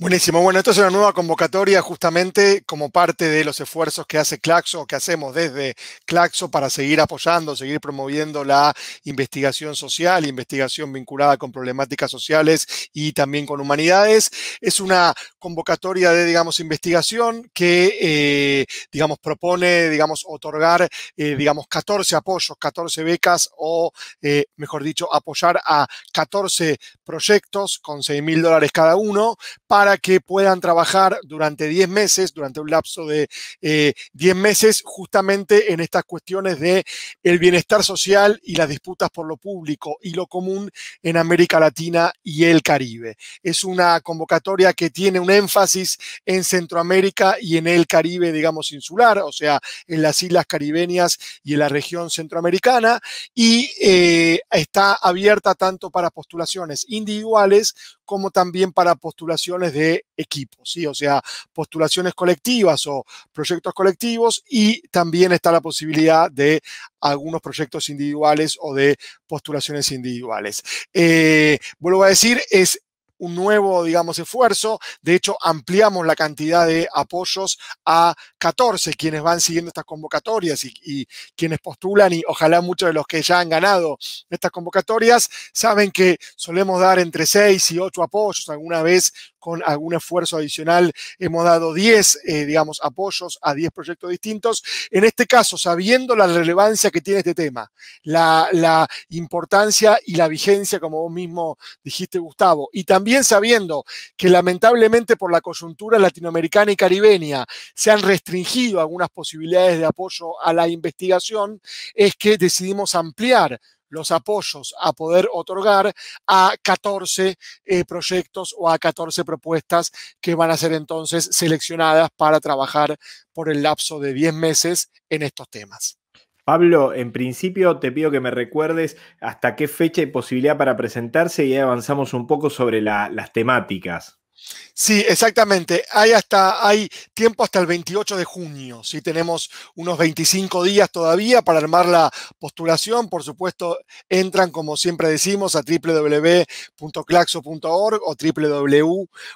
Buenísimo. Bueno, esto es una nueva convocatoria justamente como parte de los esfuerzos que hace Claxo, que hacemos desde Claxo para seguir apoyando, seguir promoviendo la investigación social, investigación vinculada con problemáticas sociales y también con humanidades. Es una convocatoria de, digamos, investigación que, eh, digamos, propone, digamos, otorgar, eh, digamos, 14 apoyos, 14 becas o, eh, mejor dicho, apoyar a 14 proyectos con 6 mil dólares cada uno para que puedan trabajar durante 10 meses, durante un lapso de 10 eh, meses, justamente en estas cuestiones de el bienestar social y las disputas por lo público y lo común en América Latina y el Caribe. Es una convocatoria que tiene un énfasis en Centroamérica y en el Caribe, digamos, insular, o sea, en las islas caribeñas y en la región centroamericana, y eh, está abierta tanto para postulaciones individuales como también para postulaciones de equipos, ¿sí? o sea, postulaciones colectivas o proyectos colectivos y también está la posibilidad de algunos proyectos individuales o de postulaciones individuales. Eh, vuelvo a decir, es un nuevo, digamos, esfuerzo. De hecho, ampliamos la cantidad de apoyos a 14, quienes van siguiendo estas convocatorias y, quienes postulan, y ojalá muchos de los que ya han ganado estas convocatorias, saben que solemos dar entre 6 y 8 apoyos, alguna vez con algún esfuerzo adicional hemos dado 10, eh, digamos, apoyos a 10 proyectos distintos. En este caso, sabiendo la relevancia que tiene este tema, la, la importancia y la vigencia, como vos mismo dijiste, Gustavo, y también sabiendo que lamentablemente por la coyuntura latinoamericana y caribeña se han restringido algunas posibilidades de apoyo a la investigación, es que decidimos ampliar los apoyos a poder otorgar a 14 eh, proyectos o a 14 propuestas que van a ser entonces seleccionadas para trabajar por el lapso de 10 meses en estos temas. Pablo, en principio te pido que me recuerdes hasta qué fecha hay posibilidad para presentarse y avanzamos un poco sobre las temáticas. Sí, exactamente. Hay hasta hay tiempo hasta el 28 de junio. ¿sí? tenemos unos 25 días todavía para armar la postulación. Por supuesto, entran como siempre decimos a www.claxo.org o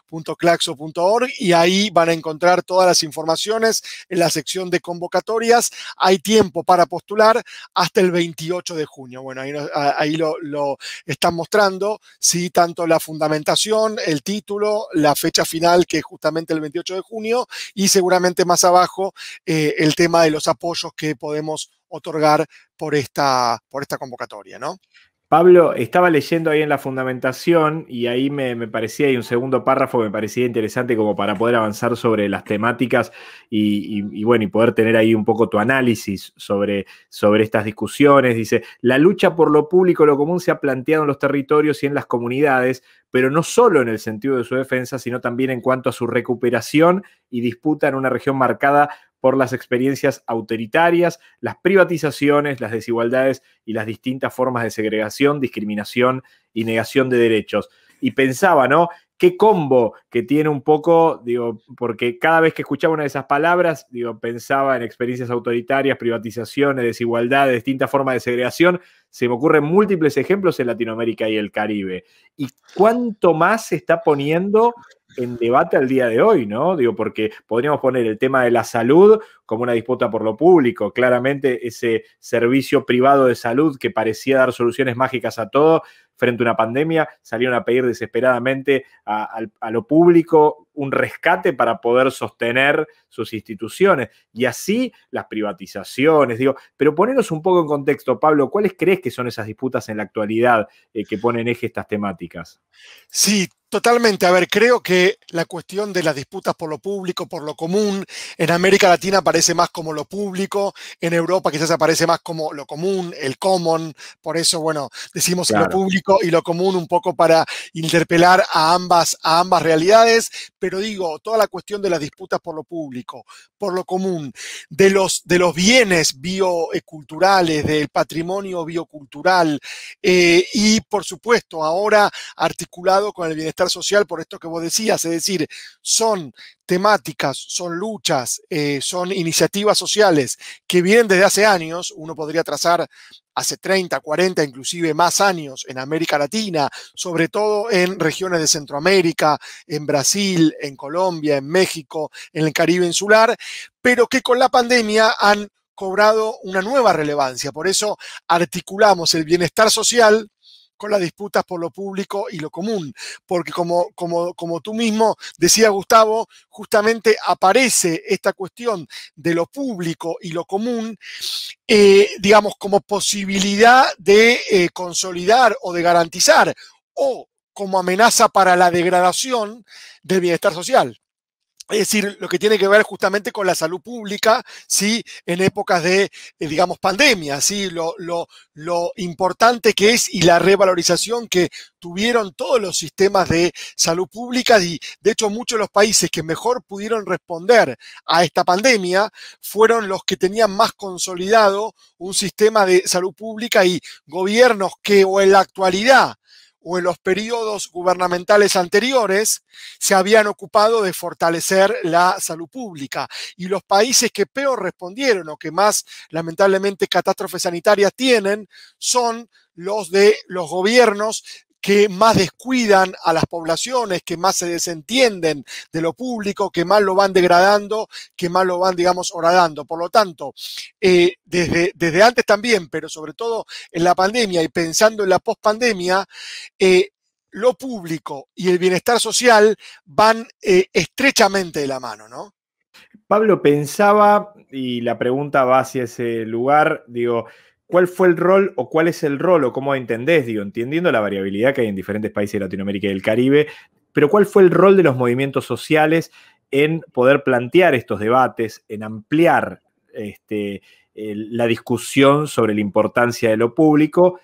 www.claxo.org y ahí van a encontrar todas las informaciones en la sección de convocatorias. Hay tiempo para postular hasta el 28 de junio. Bueno, ahí, lo, están mostrando, sí, tanto la fundamentación, el título, la fecha final, que es justamente el 28 de junio, y seguramente más abajo eh, el tema de los apoyos que podemos otorgar por esta, por esta convocatoria, ¿no? Pablo, estaba leyendo ahí en la fundamentación y ahí me, parecía, hay un segundo párrafo que me parecía interesante como para poder avanzar sobre las temáticas y, bueno, y poder tener ahí un poco tu análisis sobre, sobre, estas discusiones. Dice, la lucha por lo público, lo común se ha planteado en los territorios y en las comunidades pero no solo en el sentido de su defensa, sino también en cuanto a su recuperación y disputa en una región marcada por las experiencias autoritarias, las privatizaciones, las desigualdades y las distintas formas de segregación, discriminación y negación de derechos. Y pensaba, ¿no? qué combo que tiene un poco, digo, porque cada vez que escuchaba una de esas palabras, digo, pensaba en experiencias autoritarias, privatizaciones, desigualdades, distintas formas de segregación. Se me ocurren múltiples ejemplos en Latinoamérica y el Caribe. ¿Y cuánto más se está poniendo en debate al día de hoy, ¿no? Digo, porque podríamos poner el tema de la salud como una disputa por lo público. Claramente ese servicio privado de salud que parecía dar soluciones mágicas a todo frente a una pandemia, salieron a pedir desesperadamente a, lo público un rescate para poder sostener sus instituciones. Y así las privatizaciones, digo, pero ponernos un poco en contexto, Pablo, ¿cuáles crees que son esas disputas en la actualidad eh, que ponen eje estas temáticas? Sí, totalmente. A ver, creo que la cuestión de las disputas por lo público, por lo común, en América Latina aparece más como lo público, en Europa quizás aparece más como lo común, el común por eso, bueno, decimos lo público y lo común un poco para interpelar a ambas, a ambas realidades, pero digo, toda la cuestión de las disputas por lo público, por lo común, de los, de los bienes bioculturales, del patrimonio biocultural eh, y, por supuesto, ahora articulado con el bienestar social, por esto que vos decías, es decir, son temáticas, son luchas, eh, son iniciativas sociales que vienen desde hace años, uno podría trazar hace 30, 40, inclusive más años en América Latina, sobre todo en regiones de Centroamérica, en Brasil, en Colombia, en México, en el Caribe insular, pero que con la pandemia han cobrado una nueva relevancia. Por eso articulamos el bienestar social con las disputas por lo público y lo común, porque como, tú mismo decía Gustavo, justamente aparece esta cuestión de lo público y lo común, eh, digamos, como posibilidad de eh, consolidar o de garantizar o como amenaza para la degradación del bienestar social es decir, lo que tiene que ver justamente con la salud pública, ¿sí? En épocas de, eh, digamos, pandemia, ¿sí? Lo, lo, importante que es y la revalorización que tuvieron todos los sistemas de salud pública y, de hecho, muchos de los países que mejor pudieron responder a esta pandemia fueron los que tenían más consolidado un sistema de salud pública y gobiernos que o en la actualidad o en los periodos gubernamentales anteriores se habían ocupado de fortalecer la salud pública. Y los países que peor respondieron o que más lamentablemente catástrofes sanitarias tienen son los de los gobiernos que más descuidan a las poblaciones, que más se desentienden de lo público, que más lo van degradando, que más lo van, digamos, horadando. Por lo tanto, eh, desde, desde antes también, pero sobre todo en la pandemia y pensando en la pospandemia, eh, lo público y el bienestar social van eh, estrechamente de la mano, ¿no? Pablo pensaba, y la pregunta va hacia ese lugar, digo, ¿Cuál fue el rol o cuál es el rol o cómo entendés, digo, entendiendo la variabilidad que hay en diferentes países de Latinoamérica y del Caribe, pero cuál fue el rol de los movimientos sociales en poder plantear estos debates, en ampliar este, la discusión sobre la importancia de lo público?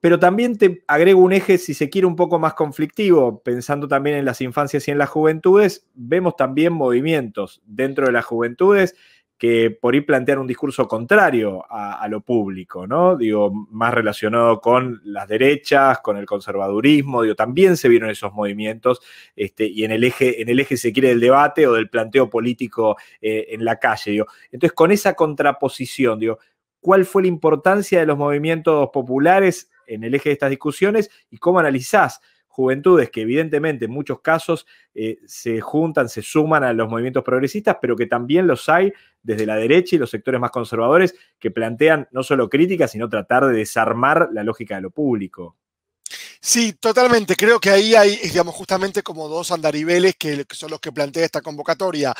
Pero también te agrego un eje, si se quiere, un poco más conflictivo, pensando también en las infancias y en las juventudes, vemos también movimientos dentro de las juventudes que por ir plantear un discurso contrario a, lo público, ¿no? Digo, más relacionado con las derechas, con el conservadurismo, digo, también se vieron esos movimientos, este, y en el eje, en el eje, se quiere, del debate o del planteo político eh, en la calle, digo. Entonces, con esa contraposición, digo, ¿cuál fue la importancia de los movimientos populares en el eje de estas discusiones y cómo analizás juventudes que evidentemente en muchos casos eh, se juntan, se suman a los movimientos progresistas, pero que también los hay desde la derecha y los sectores más conservadores que plantean no solo críticas, sino tratar de desarmar la lógica de lo público. Sí, totalmente. Creo que ahí hay, digamos, justamente como dos andariveles que son los que plantea esta convocatoria.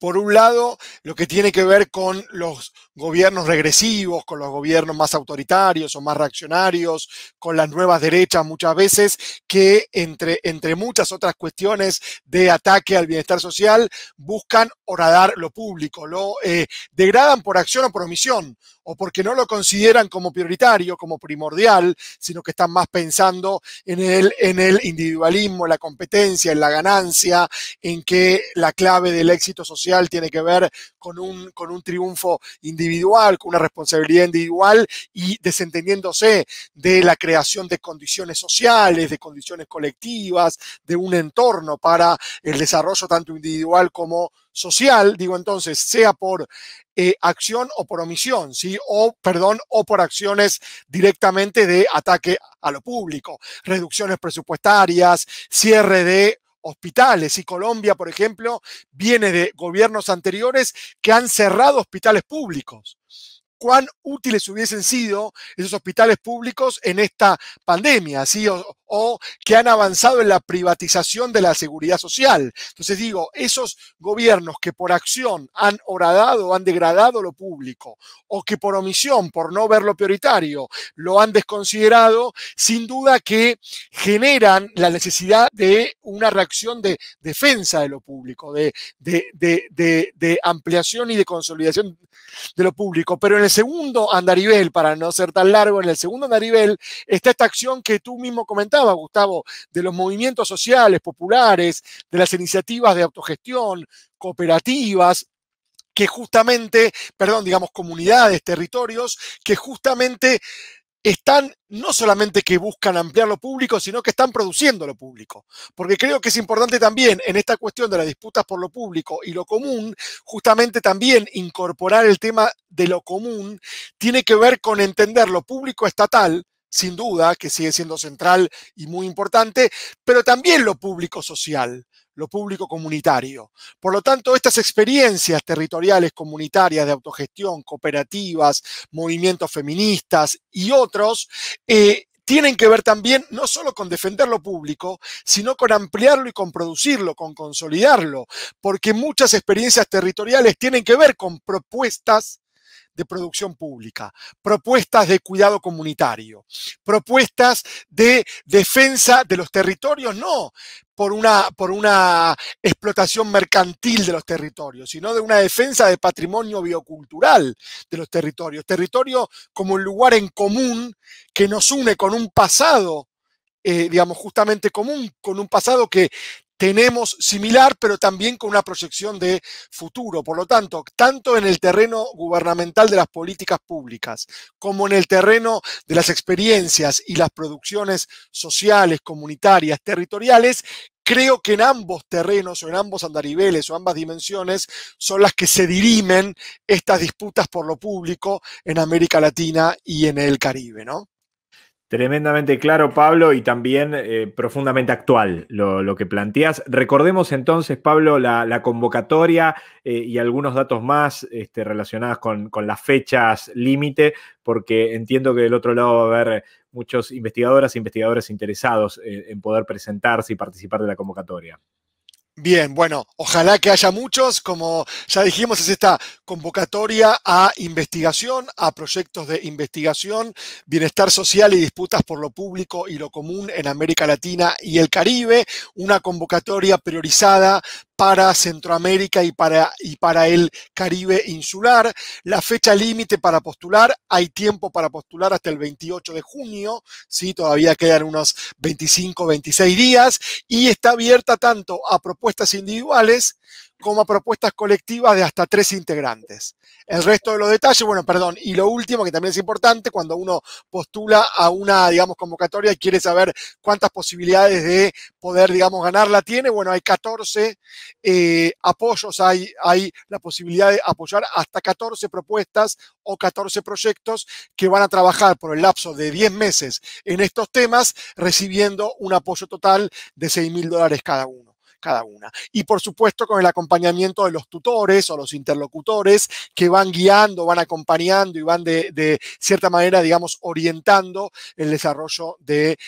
Por un lado, lo que tiene que ver con los gobiernos regresivos, con los gobiernos más autoritarios o más reaccionarios, con las nuevas derechas muchas veces, que entre, entre muchas otras cuestiones de ataque al bienestar social buscan horadar lo público, lo eh, degradan por acción o por omisión o porque no lo consideran como prioritario, como primordial, sino que están más pensando en el, en el individualismo, en la competencia, en la ganancia, en que la clave del éxito social tiene que ver con un, con un triunfo individual, con una responsabilidad individual y desentendiéndose de la creación de condiciones sociales, de condiciones colectivas, de un entorno para el desarrollo tanto individual como social, digo entonces, sea por eh, acción o por omisión, ¿sí? O, perdón, o por acciones directamente de ataque a lo público, reducciones presupuestarias, cierre de hospitales. Y Colombia, por ejemplo, viene de gobiernos anteriores que han cerrado hospitales públicos cuán útiles hubiesen sido esos hospitales públicos en esta pandemia, ¿sí? o que han avanzado en la privatización de la seguridad social. Entonces digo, esos gobiernos que por acción han horadado, han degradado lo público, o que por omisión, por no verlo prioritario, lo han desconsiderado, sin duda que generan la necesidad de una reacción de defensa de lo público, de, de, de ampliación y de consolidación de lo público. Pero en el segundo andarivel, para no ser tan largo, en el segundo andarivel está esta acción que tú mismo comentaste, Gustavo, de los movimientos sociales, populares, de las iniciativas de autogestión, cooperativas, que justamente, perdón, digamos, comunidades, territorios, que justamente están no solamente que buscan ampliar lo público, sino que están produciendo lo público. Porque creo que es importante también en esta cuestión de las disputas por lo público y lo común, justamente también incorporar el tema de lo común, tiene que ver con entender lo público estatal sin duda, que sigue siendo central y muy importante, pero también lo público social, lo público comunitario. Por lo tanto, estas experiencias territoriales comunitarias de autogestión, cooperativas, movimientos feministas y otros, eh, tienen que ver también no solo con defender lo público, sino con ampliarlo y con producirlo, con consolidarlo, porque muchas experiencias territoriales tienen que ver con propuestas de producción pública, propuestas de cuidado comunitario, propuestas de defensa de los territorios, no por una, por una explotación mercantil de los territorios, sino de una defensa de patrimonio biocultural de los territorios. Territorio como un lugar en común que nos une con un pasado eh, digamos, justamente común, con un pasado que tenemos similar, pero también con una proyección de futuro. Por lo tanto, tanto en el terreno gubernamental de las políticas públicas, como en el terreno de las experiencias y las producciones sociales, comunitarias, territoriales, creo que en ambos terrenos o en ambos andariveles o ambas dimensiones son las que se dirimen estas disputas por lo público en América Latina y en el Caribe, ¿no? Tremendamente claro, Pablo, y también eh, profundamente actual lo, que planteas. Recordemos entonces, Pablo, la, convocatoria eh, y algunos datos más este, relacionados con, las fechas límite, porque entiendo que del otro lado va a haber muchos investigadoras e investigadores interesados eh, en poder presentarse y participar de la convocatoria. Bien, bueno, ojalá que haya muchos. Como ya dijimos, es esta convocatoria a investigación, a proyectos de investigación, bienestar social y disputas por lo público y lo común en América Latina y el Caribe. Una convocatoria priorizada para Centroamérica y para, y para el Caribe insular. La fecha límite para postular, hay tiempo para postular hasta el 28 de junio, ¿sí? todavía quedan unos 25, 26 días, y está abierta tanto a propuestas individuales como propuestas colectivas de hasta tres integrantes. El resto de los detalles, bueno, perdón, y lo último que también es importante, cuando uno postula a una, digamos, convocatoria y quiere saber cuántas posibilidades de poder, digamos, ganarla tiene, bueno, hay 14 eh, apoyos, hay, hay la posibilidad de apoyar hasta 14 propuestas o 14 proyectos que van a trabajar por el lapso de 10 meses en estos temas, recibiendo un apoyo total de seis mil dólares cada uno cada una. Y por supuesto con el acompañamiento de los tutores o los interlocutores que van guiando, van acompañando y van de, cierta manera, digamos, orientando el desarrollo de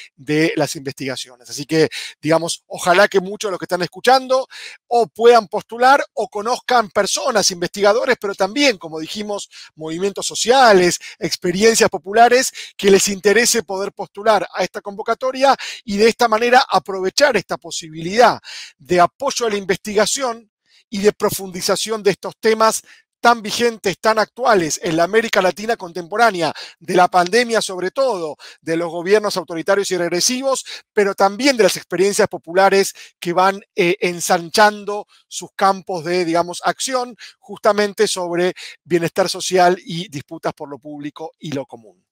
las investigaciones. Así que, digamos, ojalá que muchos de los que están escuchando o puedan postular o conozcan personas, investigadores, pero también, como dijimos, movimientos sociales, experiencias populares que les interese poder postular a esta convocatoria y de esta manera aprovechar esta posibilidad de apoyo a la investigación y de profundización de estos temas tan vigentes, tan actuales en la América Latina contemporánea, de la pandemia sobre todo, de los gobiernos autoritarios y regresivos, pero también de las experiencias populares que van eh, ensanchando sus campos de, digamos, acción justamente sobre bienestar social y disputas por lo público y lo común.